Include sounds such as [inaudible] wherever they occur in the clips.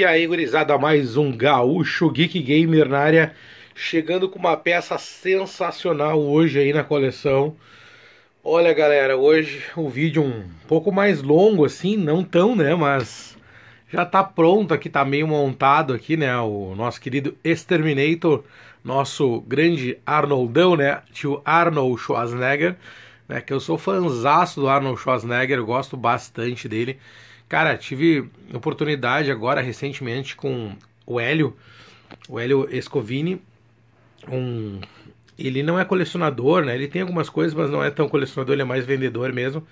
E aí, gurizada, mais um Gaúcho Geek Gamer na área, chegando com uma peça sensacional hoje aí na coleção. Olha, galera, hoje o um vídeo um pouco mais longo assim, não tão, né, mas já tá pronto aqui, tá meio montado aqui, né, o nosso querido Exterminator, nosso grande Arnoldão, né, tio Arnold Schwarzenegger, né, que eu sou fanzaço do Arnold Schwarzenegger, eu gosto bastante dele. Cara, tive oportunidade agora recentemente com o Hélio, o Hélio Escovini, um ele não é colecionador, né? Ele tem algumas coisas, mas não é tão colecionador, ele é mais vendedor mesmo.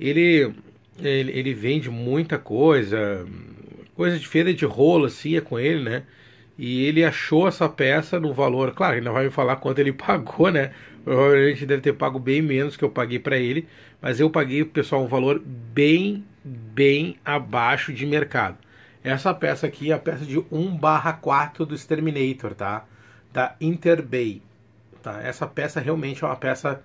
Ele ele, ele vende muita coisa, coisa de feira de rolo assim, é com ele, né? E ele achou essa peça no valor, claro, ele não vai me falar quanto ele [laughs] pagou, né? Provavelmente deve ter pago bem menos que eu paguei para ele, mas eu paguei, pessoal, um valor bem bem abaixo de mercado. Essa peça aqui é a peça de 1 4 do Exterminator, tá? Da Interbay. Tá? Essa peça realmente é uma peça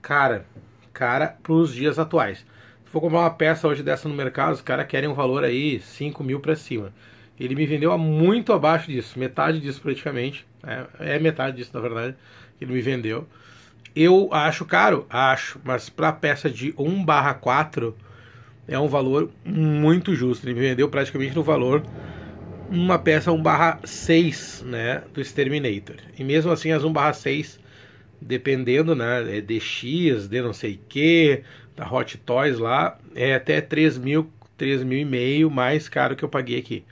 cara, cara para os dias atuais. Se for comprar uma peça hoje dessa no mercado, os caras querem um valor aí 5 mil para cima. Ele me vendeu a muito abaixo disso, metade disso praticamente. É, é metade disso, na verdade, que ele me vendeu. Eu acho caro? Acho, mas para peça de 1 barra 4 é um valor muito justo. Ele me vendeu praticamente no valor uma peça 1/6 né, do Exterminator. E mesmo assim as 1/6 dependendo, né, é DX, de não sei que, da Hot Toys lá, é até 3 mil, 3 mil e meio mais caro que eu paguei aqui.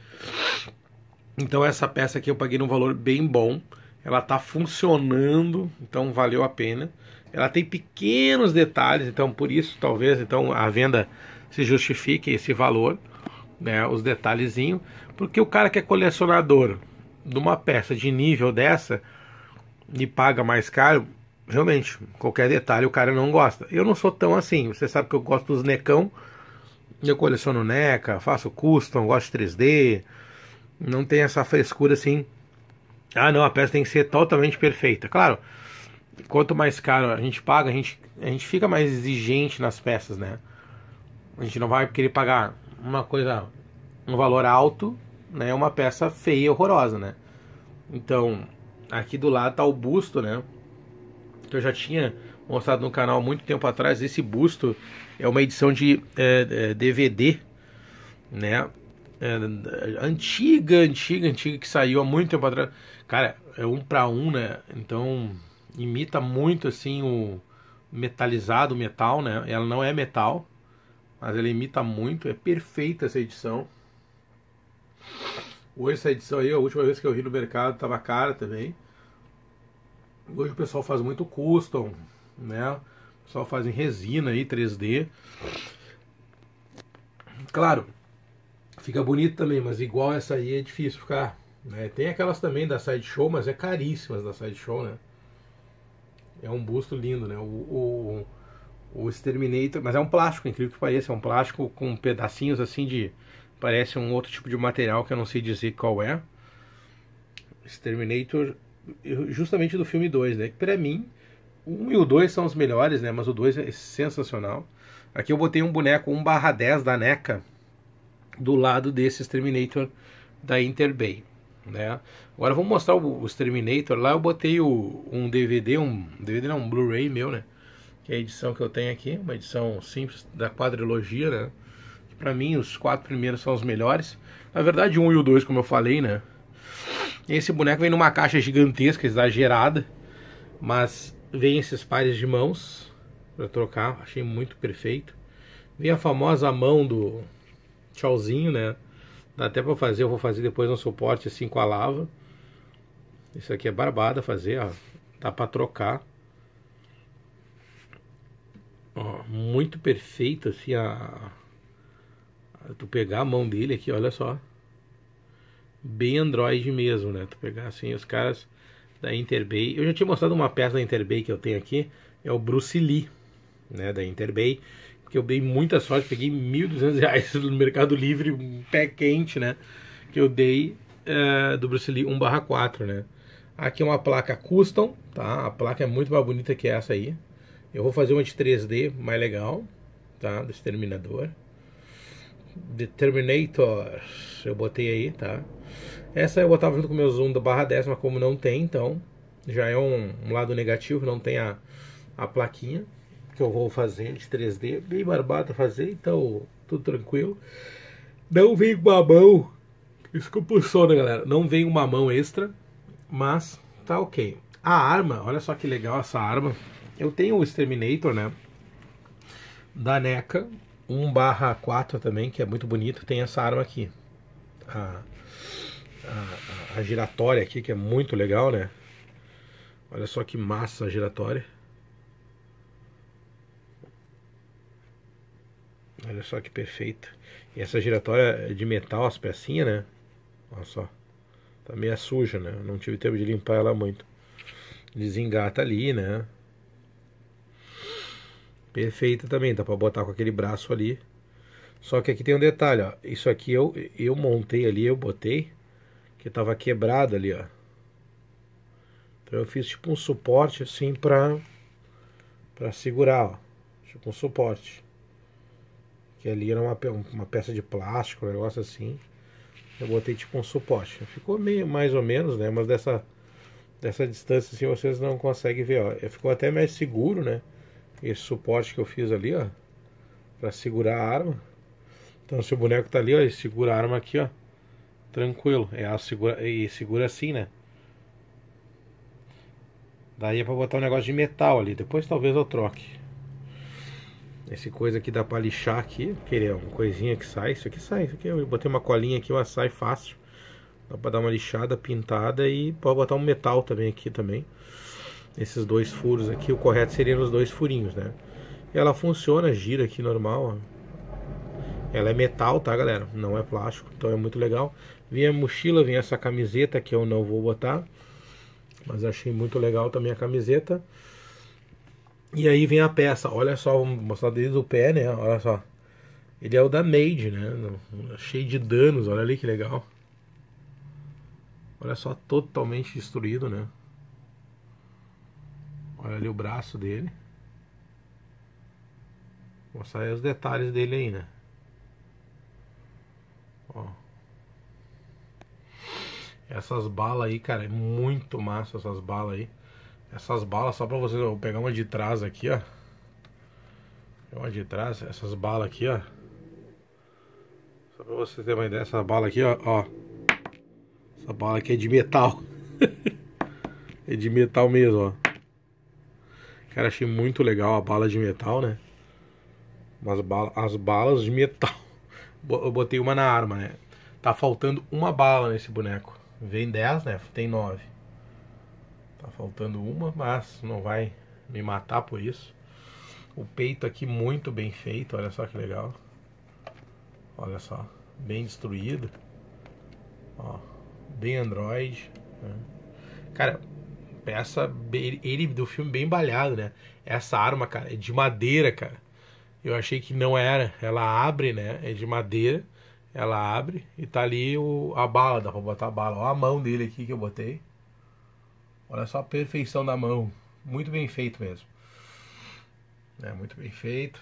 Então essa peça aqui eu paguei num valor bem bom, ela tá funcionando, então valeu a pena. Ela tem pequenos detalhes, então por isso talvez então a venda se justifique esse valor, né, os detalhezinhos, porque o cara que é colecionador de uma peça de nível dessa e paga mais caro, realmente, qualquer detalhe o cara não gosta. Eu não sou tão assim, você sabe que eu gosto dos necão, eu coleciono NECA, faço custom, gosto de 3D, não tem essa frescura assim. Ah, não, a peça tem que ser totalmente perfeita. Claro, quanto mais caro a gente paga, a gente, a gente fica mais exigente nas peças, né? A gente não vai querer pagar uma coisa, um valor alto, né? Uma peça feia, horrorosa, né? Então, aqui do lado tá o busto, né? Que eu já tinha mostrado no canal muito tempo atrás. Esse busto é uma edição de é, é, DVD, né? É, antiga, antiga, antiga, que saiu há muito tempo atrás. Cara, é um para um, né? Então imita muito assim o metalizado, o metal, né? Ela não é metal, mas ele imita muito, é perfeita essa edição. Hoje essa edição aí, a última vez que eu vi no mercado estava cara também. Hoje o pessoal faz muito custom, né? O pessoal faz em resina aí, 3D. Claro, fica bonito também, mas igual essa aí é difícil ficar. Né? Tem aquelas também da Sideshow, mas é caríssimas da Sideshow, né? É um busto lindo, né? o, o o Exterminator, mas é um plástico, incrível que pareça, é um plástico com pedacinhos assim de. Parece um outro tipo de material que eu não sei dizer qual é. Exterminator, justamente do filme 2, né? Pra mim, um e o 2 são os melhores, né? Mas o 2 é sensacional. Aqui eu botei um boneco 1 barra 10 da NECA do lado desse Exterminator da Interbay. Né? Agora vou mostrar o, o Exterminator lá. Eu botei o, um DVD, um DVD não, um Blu-ray meu, né? que é a edição que eu tenho aqui, uma edição simples da quadrilogia, né? Para mim, os quatro primeiros são os melhores. Na verdade, um e o dois, como eu falei, né? Esse boneco vem numa caixa gigantesca, exagerada, mas vem esses pares de mãos para trocar, achei muito perfeito. Vem a famosa mão do tchauzinho, né? Dá até para fazer, eu vou fazer depois um suporte assim com a lava. Isso aqui é barbada fazer, ó. Dá para trocar ó, muito perfeito, assim, a, tu pegar a mão dele aqui, olha só. Bem Android mesmo, né? Tu pegar assim os caras da Interbay. Eu já tinha mostrado uma peça da Interbay que eu tenho aqui, é o Bruce Lee, né, da Interbay, que eu dei muita sorte, peguei 1.200 reais [laughs] no Mercado Livre, um pé quente, né, que eu dei é, do Bruce Lee 1/4, né. Aqui é uma placa custom, tá? A placa é muito mais bonita que essa aí, eu vou fazer uma de 3D mais legal, tá? Do Exterminador. Determinator, eu botei aí, tá? Essa eu botava junto com o meu zoom da barra 10, mas como não tem, então já é um, um lado negativo, não tem a, a plaquinha que eu vou fazer de 3D, bem barbado fazer, então tudo tranquilo. Não vem com a mão, desculpa o sono, né, galera, não vem uma mão extra, mas tá ok. A arma, olha só que legal essa arma, eu tenho o Exterminator, né? Da NECA 1/4 também, que é muito bonito. Tem essa arma aqui. A, a, a, giratória aqui, que é muito legal, né? Olha só que massa a giratória. Olha só que perfeita. E essa giratória é de metal, as pecinhas, né? Olha só. Tá meio suja, né? Não tive tempo de limpar ela muito. Desengata ali, né? Perfeita também, dá para botar com aquele braço ali. Só que aqui tem um detalhe, ó. Isso aqui eu, eu montei ali, eu botei, que tava quebrado ali, ó. Então eu fiz tipo um suporte assim pra, pra segurar, ó. Tipo um suporte. Que ali era uma, uma peça de plástico, um negócio assim. Eu botei tipo um suporte. Ficou meio mais ou menos, né? Mas dessa, dessa distância assim vocês não conseguem ver, ó. Ficou até mais seguro, né? esse suporte que eu fiz ali, ó, para segurar a arma. Então se o boneco tá ali, ó, ele segura a arma aqui, ó, tranquilo. É a segura e segura assim, né? Daí é para botar um negócio de metal ali, depois talvez eu troque. Esse coisa aqui dá para lixar aqui, que ele é uma coisinha que sai, isso aqui sai, isso aqui é, eu botei uma colinha aqui, uma sai fácil. Dá para dar uma lixada pintada e pode botar um metal também aqui também esses dois furos aqui, o correto seria os dois furinhos, né? Ela funciona, gira aqui normal, ó. Ela é metal, tá, galera? Não é plástico, então é muito legal. Vem a mochila, vem essa camiseta que eu não vou botar, mas achei muito legal também a camiseta. E aí vem a peça, olha só, vou mostrar desde o pé, né? Olha só. Ele é o da Made, né? Cheio de danos, olha ali que legal. Olha só, totalmente destruído, né? Olha ali o braço dele. Vou mostrar os detalhes dele ainda. Né? Ó. Essas balas aí, cara, é muito massa essas balas aí. Essas balas, só pra vocês, eu vou pegar uma de trás aqui, ó. Uma de trás, essas balas aqui, ó. Só pra vocês terem uma ideia, essa bala aqui, ó. ó. Essa bala aqui é de metal. [laughs] é de metal mesmo, ó. Cara, achei muito legal a bala de metal, né? As, bala, as balas de metal. [laughs] Eu botei uma na arma, né? Tá faltando uma bala nesse boneco. Vem 10, né? Tem 9. Tá faltando uma, mas não vai me matar por isso. O peito aqui muito bem feito, olha só que legal. Olha só, bem destruído. Ó, bem Android. Né? Cara, peça, ele, do filme bem balhado, né? Essa arma, cara, é de madeira, cara. Eu achei que não era. Ela abre, né? É de madeira. Ela abre e tá ali o, a bala, dá pra botar a bala. Olha a mão dele aqui que eu botei. Olha só a perfeição da mão. Muito bem feito mesmo. É muito bem feito.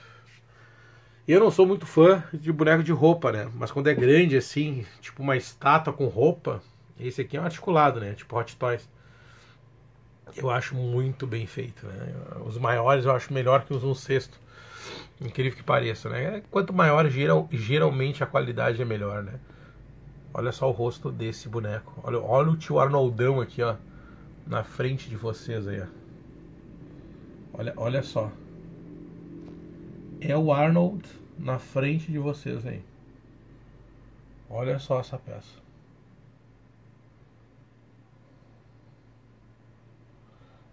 Eu não sou muito fã de boneco de roupa, né? Mas quando é grande assim, tipo uma estátua com roupa, esse aqui é um articulado, né? Tipo Hot Toys eu acho muito bem feito. Né? Os maiores eu acho melhor que os 1 sexto. Incrível que pareça, né? Quanto maior, geral, geralmente a qualidade é melhor, né? Olha só o rosto desse boneco. Olha, olha o tio Arnoldão aqui, ó. Na frente de vocês aí, ó. Olha, olha só. É o Arnold na frente de vocês aí. Olha só essa peça.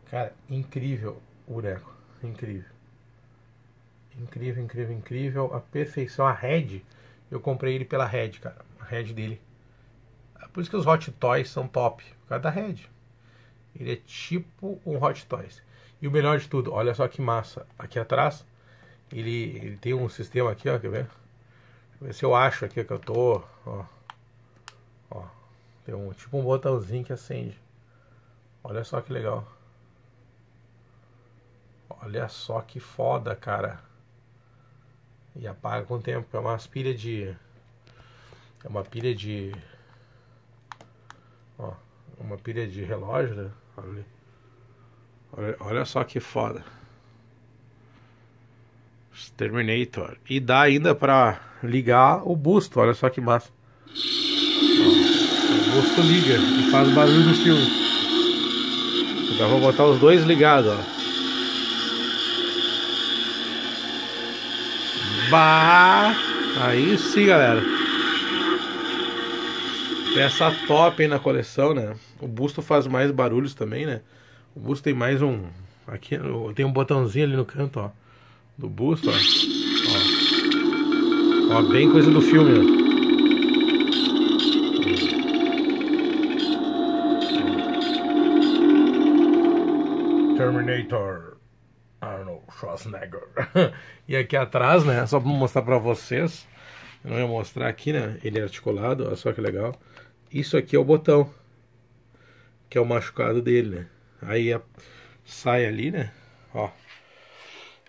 Cara, incrível o boneco. Incrível. Incrível, incrível, incrível. A perfeição. A Red, eu comprei ele pela Red, cara. A Red dele. É por isso que os Hot Toys são top. Por causa da Red. Ele é tipo um Hot Toys. E o melhor de tudo, olha só que massa. Aqui atrás, ele, ele tem um sistema aqui, ó, quer ver? Deixa eu ver se eu acho aqui que eu tô, ó. Ó, tem um, tipo um botãozinho que acende. Olha só que legal. Olha só que foda, cara. E apaga com o tempo. É uma pilha de. É uma pilha de. Ó, uma pilha de relógio, né? Olha, olha, olha só que foda. Terminator. E dá ainda pra ligar o busto. Olha só que massa. Ó, o busto liga e faz barulho no filme. Já vou botar os dois ligados, ó. Bah! Aí sim, galera. Peça top aí na coleção, né? O busto faz mais barulhos também, né? O busto tem mais um. Aqui tem um botãozinho ali no canto, ó. Do busto, ó. Ó, ó bem coisa do filme, né? Terminator Arnold Schwarzenegger. [laughs] E aqui atrás, né? Só para mostrar para vocês. Eu não ia mostrar aqui, né? Ele é articulado, olha só que legal. Isso aqui é o botão. Que é o machucado dele, né? Aí é, sai ali, né? Ó.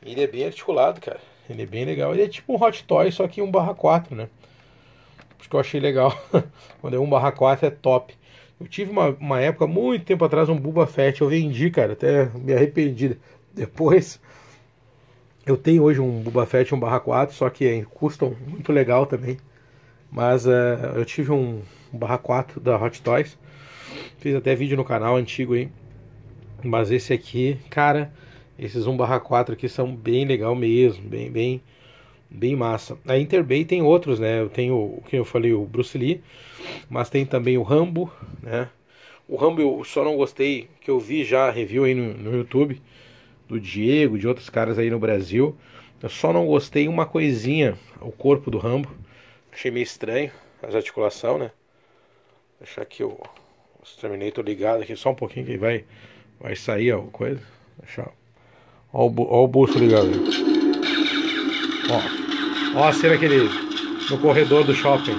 Ele é bem articulado, cara. Ele é bem legal. Ele é tipo um Hot Toy, só que 1/4, né? Porque eu achei legal. [laughs] Quando é 1/4 é top. Eu tive uma, uma época, muito tempo atrás, um Buba Fett. Eu vendi, cara. Até me arrependi. Depois eu tenho hoje um Boba Fett 1/4, só que é, custam muito legal também. Mas uh, eu tive um barra 4 da Hot Toys. Fiz até vídeo no canal antigo aí. Mas esse aqui, cara, esses 1/4 aqui são bem legal mesmo, bem bem bem massa. A Interbay tem outros, né? Eu tenho o que eu falei, o Bruce Lee, mas tem também o Rambo, né? O Rambo eu só não gostei, que eu vi já review aí no, no YouTube do Diego, de outros caras aí no Brasil. Eu só não gostei uma coisinha, o corpo do Rambo. Achei meio estranho, as articulação, né? Deixar aqui o, o Terminator ligado aqui só um pouquinho que vai vai sair alguma coisa. Deixar. Ó o, ó o bolso ligado. Ó. Ó a cena que ele no corredor do shopping.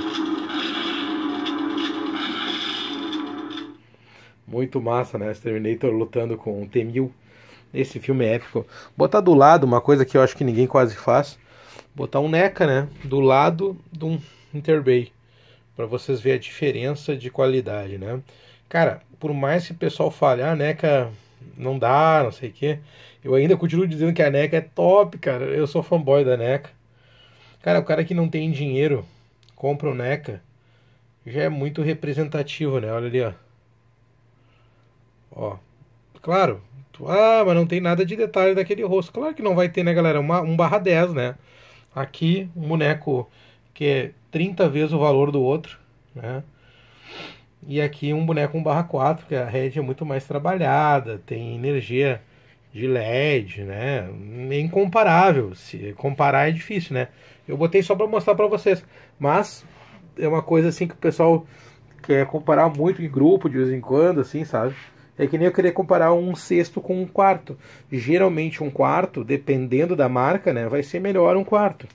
Muito massa, né? Esse Terminator lutando com um T-1000 esse filme é épico. Botar do lado, uma coisa que eu acho que ninguém quase faz, botar um NECA, né? Do lado de um Interbay. para vocês verem a diferença de qualidade, né? Cara, por mais que o pessoal fale, ah, a NECA não dá, não sei o quê. Eu ainda continuo dizendo que a NECA é top, cara. Eu sou fanboy da NECA. Cara, o cara que não tem dinheiro compra o NECA já é muito representativo, né? Olha ali, ó. Ó. Claro, rosto. Tipo, ah, mas não tem nada de detalhe daquele rosto. Claro que não vai ter, né, galera? Uma, 1 barra 10, né? Aqui, um boneco que é 30 vezes o valor do outro, né? E aqui um boneco 1 barra 4, que a rede é muito mais trabalhada, tem energia de LED, né? É incomparável. Se comparar é difícil, né? Eu botei só para mostrar para vocês, mas é uma coisa assim que o pessoal quer comparar muito em grupo de vez em quando, assim, sabe? É que nem eu querer comparar um sexto com um quarto. Geralmente um quarto, dependendo da marca, né, vai ser melhor um quarto.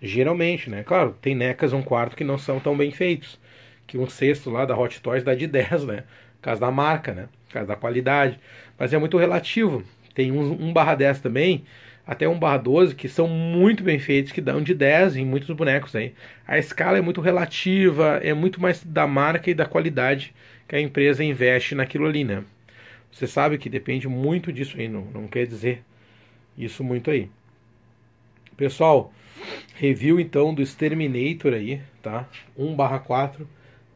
Geralmente, né? Claro, tem necas um quarto que não são tão bem feitos. Que um sexto lá da Hot Toys dá de 10, né? Por causa da marca, né? Por causa da qualidade. Mas é muito relativo. Tem um, um barra 10 também, até um barra 12, que são muito bem feitos, que dão de 10 em muitos bonecos aí. A escala é muito relativa, é muito mais da marca e da qualidade que a empresa investe naquilo ali, né? Você sabe que depende muito disso aí, não, não quer dizer isso muito aí. Pessoal, review então do Exterminator aí, tá? 1/4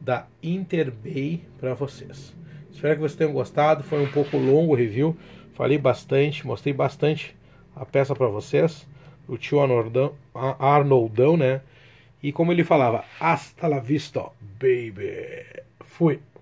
da Interbay para vocês. Espero que vocês tenham gostado. Foi um pouco longo o review. Falei bastante, mostrei bastante a peça para vocês. O tio Arnoldão, Arnoldão, né? E como ele falava, hasta la vista, baby. Fui.